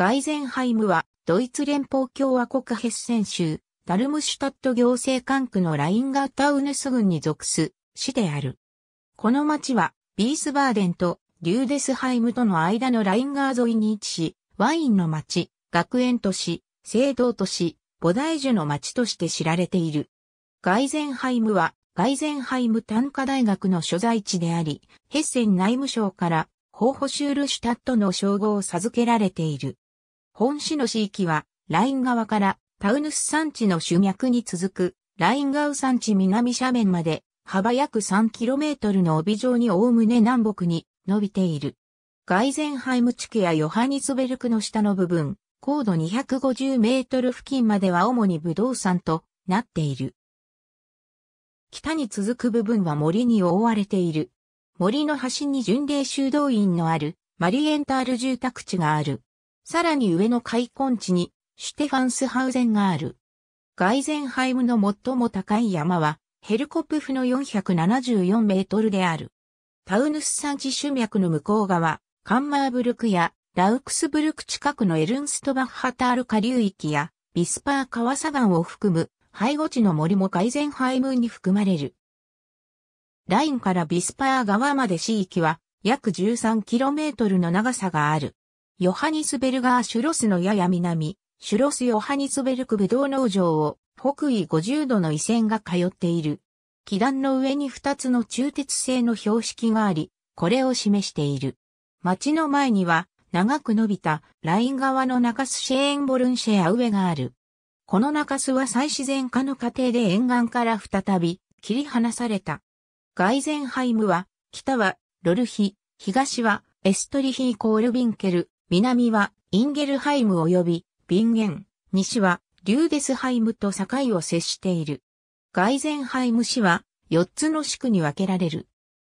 ガイゼンハイムは、ドイツ連邦共和国ヘッセン州、ダルムシュタット行政管区のラインガータウネス郡に属す市である。この町は、ビースバーデンとリューデスハイムとの間のラインガー沿いに位置し、ワインの町、学園都市、聖堂都市、菩提樹の町として知られている。ガイゼンハイムは、ガイゼンハイム短科大学の所在地であり、ヘッセン内務省から、ホーホシュールシュタットの称号を授けられている。本市の市域は、ライン側からタウヌス山地の主脈に続く、ラインガウ山地南斜面まで、幅約 3km の帯状に概ね南北に伸びている。ガイゼンハイム地区やヨハニスベルクの下の部分、高度250メートル付近までは主に武道山となっている。北に続く部分は森に覆われている。森の端に巡礼修道院のあるマリエンタール住宅地がある。さらに上の開墾地にシュテファンスハウゼンがある。ガイゼンハイムの最も高い山はヘルコプフの474メートルである。タウヌス山地主脈の向こう側、カンマーブルクやラウクスブルク近くのエルンストバッハタール下流域やビスパー川砂岩を含む背後地の森もガイゼンハイムに含まれる。ラインからビスパー川まで市域は約 13km の長さがある。ヨハニスベルガーシュロスのやや南、シュロスヨハニスベルクブドウ農場を北緯50度の遺線が通っている。基段の上に2つの中鉄製の標識があり、これを示している。町の前には長く伸びたライン側の中洲シェーンボルンシェア上がある。この中洲は再自然化の過程で沿岸から再び切り離された。ガイゼンハイムは北はロルヒ、東はエストリヒーコールビンケル、南はインゲルハイム及びビンゲン、西はリューデスハイムと境を接している。ガイゼンハイム市は4つの地区に分けられる。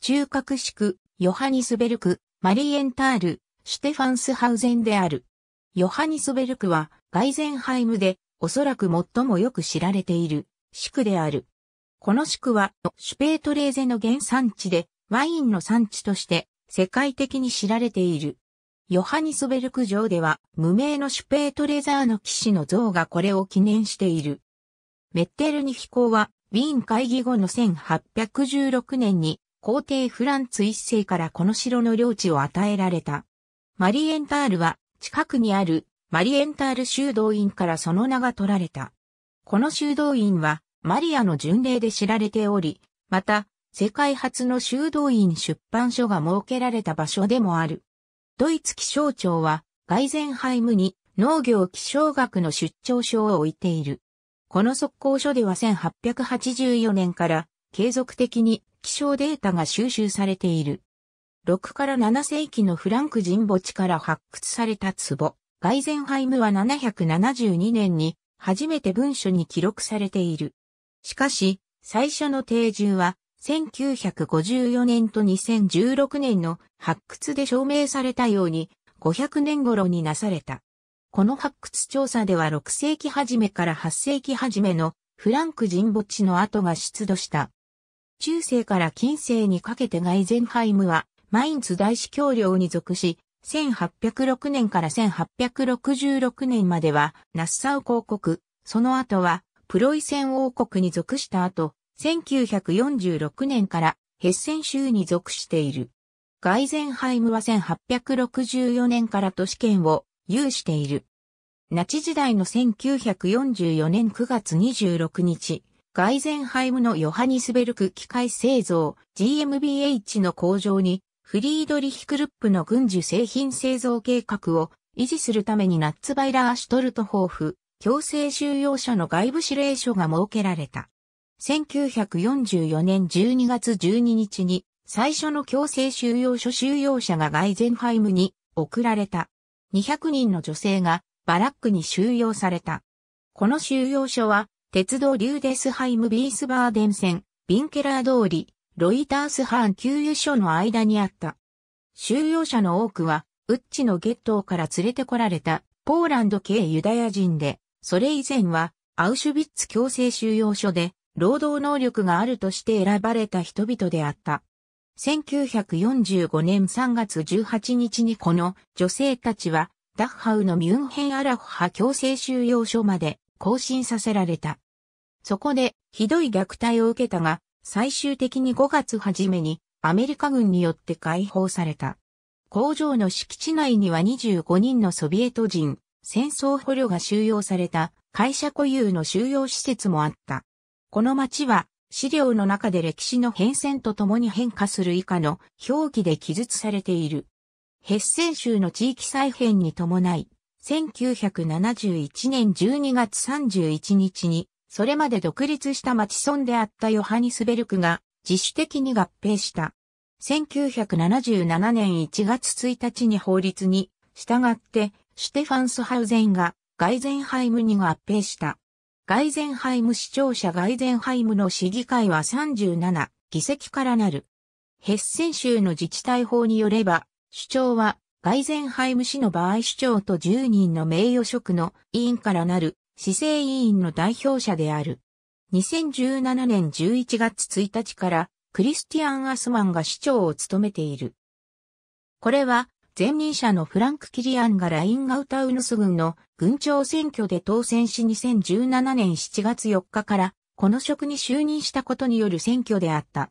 中核市区、ヨハニスベルク、マリエンタール、シュテファンスハウゼンである。ヨハニスベルクはガイゼンハイムでおそらく最もよく知られている市区である。この地区はシュペートレーゼの原産地でワインの産地として世界的に知られている。ヨハニスベルク城では無名のシュペートレザーの騎士の像がこれを記念している。メッテルニヒ公はウィーン会議後の1816年に皇帝フランツ一世からこの城の領地を与えられた。マリエンタールは近くにあるマリエンタール修道院からその名が取られた。この修道院はマリアの巡礼で知られており、また世界初の修道院出版所が設けられた場所でもある。ドイツ気象庁は、ガイゼンハイムに農業気象学の出張所を置いている。この速攻所では1884年から継続的に気象データが収集されている。6から7世紀のフランク人墓地から発掘された壺、ガイゼンハイムは772年に初めて文書に記録されている。しかし、最初の定住は1954年と2016年の発掘で証明されたように500年頃になされた。この発掘調査では6世紀初めから8世紀初めのフランク人墓地の跡が出土した。中世から近世にかけてガイゼンハイムはマインツ大司教領に属し、1806年から1866年まではナッサウ公国、その後はプロイセン王国に属した後、1946年からヘッセン州に属している。ガイゼンハイムは1864年から都市圏を有している。ナチ時代の1944年9月26日、ガイゼンハイムのヨハニスベルク機械製造 GmbH の工場にフリードリヒクルップの軍需製品製造計画を維持するためにナッツバイラーシュトルトホーフ強制収容者の外部指令書が設けられた。1944年12月12日に最初の強制収容所収容者がガイゼンハイムに送られた。200人の女性がバラックに収容された。この収容所は鉄道リューデスハイムビースバーデン線、ビンケラー通り、ロイタースハーン給油所の間にあった。収容者の多くは、ウッチのゲットーから連れてこられたポーランド系ユダヤ人で、それ以前はアウシュビッツ強制収容所で労働能力があるとして選ばれた人々であった。1945年3月18日にこの女性たちはダッハウのミュンヘンアラフハ強制収容所まで更新させられた。そこでひどい虐待を受けたが最終的に5月初めにアメリカ軍によって解放された。工場の敷地内には25人のソビエト人、戦争捕虜が収容された会社固有の収容施設もあった。この町は資料の中で歴史の変遷とともに変化する以下の表記で記述されている。ヘッセン州の地域再編に伴い、1971年12月31日に、それまで独立した町村であったヨハニスベルクが自主的に合併した。1977年1月1日に法律に従ってシュテファンスハウゼンがガイゼンハイムに合併した。ガイゼンハイム市庁舎ガイゼンハイムの市議会は37議席からなる。ヘッセン州の自治体法によれば、首長はガイゼンハイム市の場合首長と10人の名誉職の委員からなる市政委員の代表者である。2017年11月1日からクリスティアン・アスマンが市長を務めている。これは前任者のフランク・キリアンがラインガウタウヌス軍の軍長選挙で当選し2017年7月4日からこの職に就任したことによる選挙であった。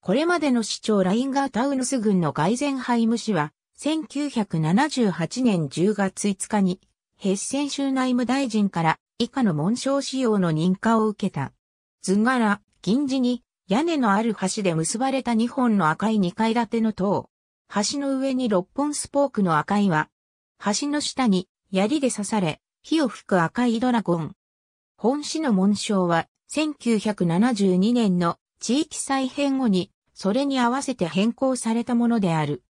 これまでの市長ラインガウタウヌス軍のガイゼンハイム氏は1978年10月5日にヘッセン州内務大臣から以下の紋章使用の認可を受けた。図柄、銀字に屋根のある橋で結ばれた2本の赤い2階建ての塔。橋の上に六本スポークの赤い輪。橋の下に槍で刺され、火を吹く赤いドラゴン。本市の紋章は、1972年の地域再編後に、それに合わせて変更されたものである。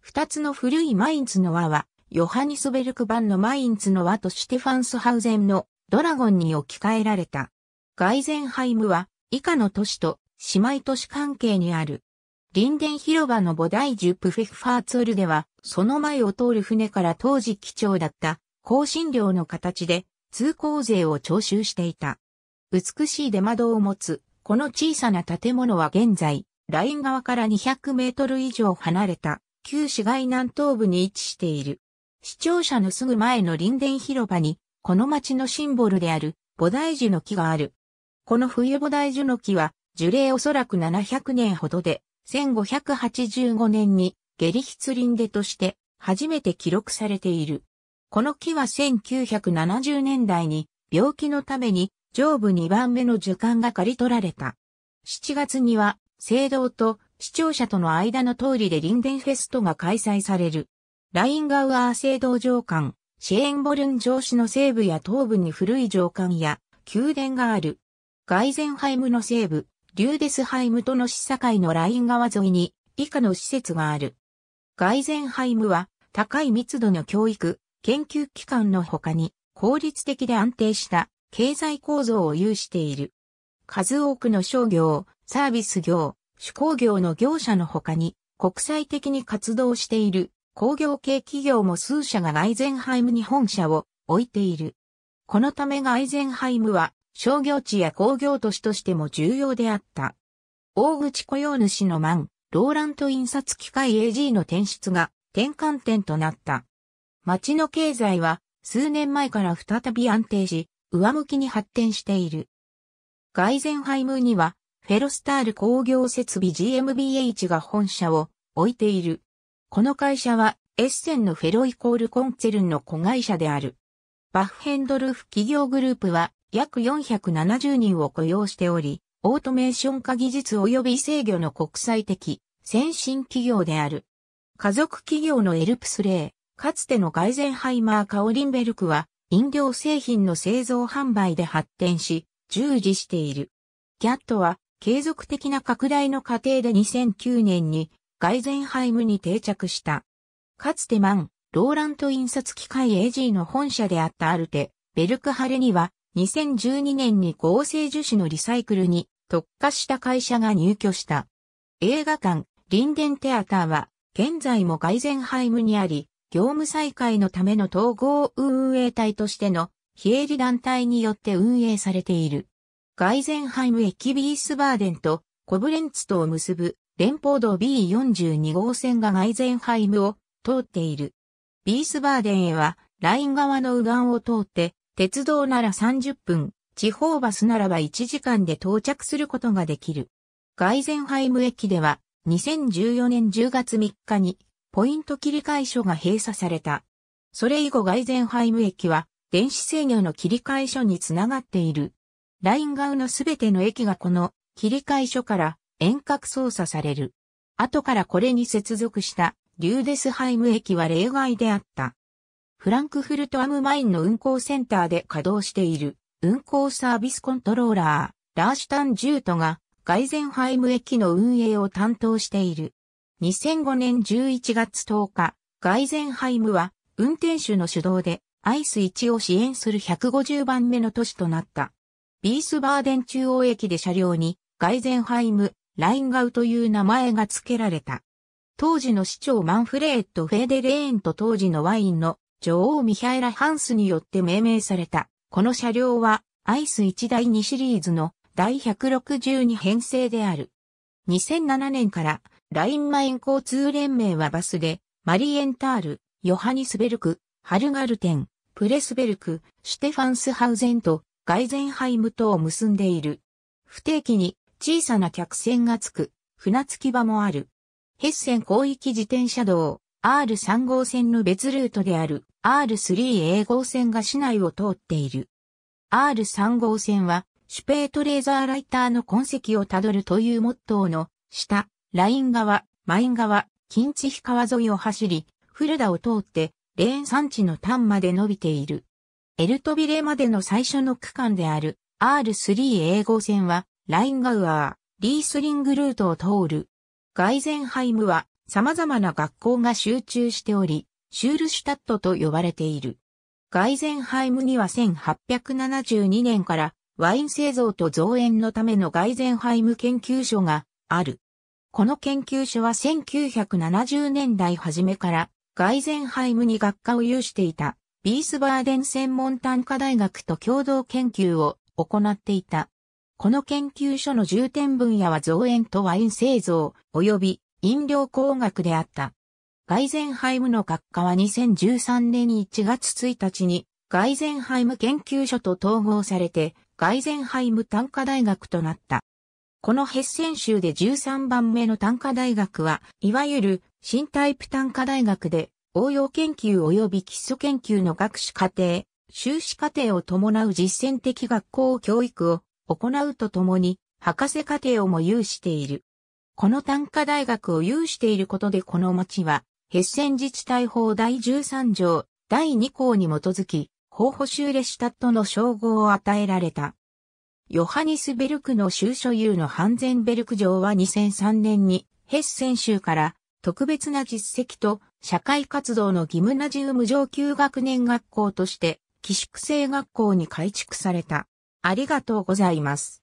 二つの古いマインツの輪は、ヨハニスベルク版のマインツの輪とシテファンスハウゼンのドラゴンに置き換えられた。ガイゼンハイムは、以下の都市と姉妹都市関係にある。林殿広場の菩提樹プフェファーツールでは、その前を通る船から当時貴重だった、香辛料の形で、通行税を徴収していた。美しい出窓を持つ、この小さな建物は現在、ライン側から200メートル以上離れた、旧市街南東部に位置している。視聴者のすぐ前の林殿広場に、この町のシンボルである、菩提樹の木がある。この冬菩提樹の木は、樹齢おそらく700年ほどで、1585年に下ツリンデとして初めて記録されている。この木は1970年代に病気のために上部2番目の樹幹が刈り取られた。7月には、聖堂と視聴者との間の通りでリンデンフェストが開催される。ラインガウアー聖堂上官、シェーンボルン城市の西部や東部に古い上官や宮殿がある。ガイゼンハイムの西部、リューデスハイムとの市境のライン川沿いに以下の施設がある。ガイゼンハイムは高い密度の教育、研究機関の他に効率的で安定した経済構造を有している。数多くの商業、サービス業、手工業の業者の他に国際的に活動している工業系企業も数社がガイゼンハイムに本社を置いている。このためガイゼンハイムは商業地や工業都市としても重要であった。大口雇用主のマン、ローラント印刷機械 AG の転出が転換点となった。町の経済は数年前から再び安定し、上向きに発展している。ガイゼンハイムには、フェロスタール工業設備 GmbH が本社を置いている。この会社は、エッセンのフェロイコールコンツェルンの子会社である。バッフヘンドルフ企業グループは、約470人を雇用しており、オートメーション化技術及び制御の国際的、先進企業である。家族企業のエルプスレー、かつてのガイゼンハイマーカオリンベルクは、飲料製品の製造販売で発展し、従事している。キャットは、継続的な拡大の過程で2009年に、ガイゼンハイムに定着した。かつてマン、ローラント印刷機械 AG の本社であったアルテ、ベルクハレには、2012年に合成樹脂のリサイクルに特化した会社が入居した。映画館、リンデンテアターは、現在もガイゼンハイムにあり、業務再開のための統合運営体としての非営利団体によって運営されている。ガイゼンハイム駅ビースバーデンとコブレンツとを結ぶ連邦道 B42 号線がガイゼンハイムを通っている。ビースバーデンへはライン側の右岸を通って鉄道なら30分、地方バスならば1時間で到着することができる。ガイゼンハイム駅では2014年10月3日にポイント切り替え所が閉鎖された。それ以後ガイゼンハイム駅は電子制御の切り替え所につながっている。ライン側のすべての駅がこの切り替え所から遠隔操作される。後からこれに接続したリューデスハイム駅は例外であった。フランクフルトアムマインの運行センターで稼働している運行サービスコントローラー、ラーシュタン・ジュートがガイゼンハイム駅の運営を担当している。2005年11月10日、ガイゼンハイムは運転手の主導でアイス1を支援する150番目の都市となった。ビースバーデン中央駅で車両にガイゼンハイム、ラインガウという名前が付けられた。当時の市長マンフレーット・フェーデレーンと当時のワインの女王ミヒャエラ・ハンスによって命名された。この車両は、アイス1第2シリーズの第162編成である。2007年から、ラインマイン交通連盟はバスで、マリエンタール、ヨハニスベルク、ハルガルテン、プレスベルク、シュテファンスハウゼンとガイゼンハイムとを結んでいる。不定期に小さな客船がつく船着き場もある。ヘッセン広域自転車道 R3 号線の別ルートである R3A 号線が市内を通っている。R3 号線は、シュペートレーザーライターの痕跡をたどるというモットーの、下、ライン川、マイン川、近地比川沿いを走り、古田を通って、レーン産地の端まで伸びている。エルトビレまでの最初の区間である R3A 号線は、ラインガウアー、リースリングルートを通る。ガイゼンハイムは様々な学校が集中しており、シュールシュタットと呼ばれている。ガイゼンハイムには1872年からワイン製造と造園のためのガイゼンハイム研究所がある。この研究所は1970年代初めからガイゼンハイムに学科を有していたビースバーデン専門短科大学と共同研究を行っていた。この研究所の重点分野は造園とワイン製造及び飲料工学であった。ガイゼンハイムの学科は2013年1月1日にガイゼンハイム研究所と統合されてガイゼンハイム短科大学となった。このヘッセン州で13番目の短科大学は、いわゆる新タイプ短科大学で応用研究及び基礎研究の学士課程、修士課程を伴う実践的学校教育を行うとともに、博士課程をも有している。この短科大学を有していることでこの町は、ヘッセン自治体法第13条第2項に基づき、法補修レシタットの称号を与えられた。ヨハニスベルクの州所有のハンゼンベルク城は2003年にヘッセン州から特別な実績と社会活動のギムナジウム上級学年学校として寄宿制学校に改築された。ありがとうございます。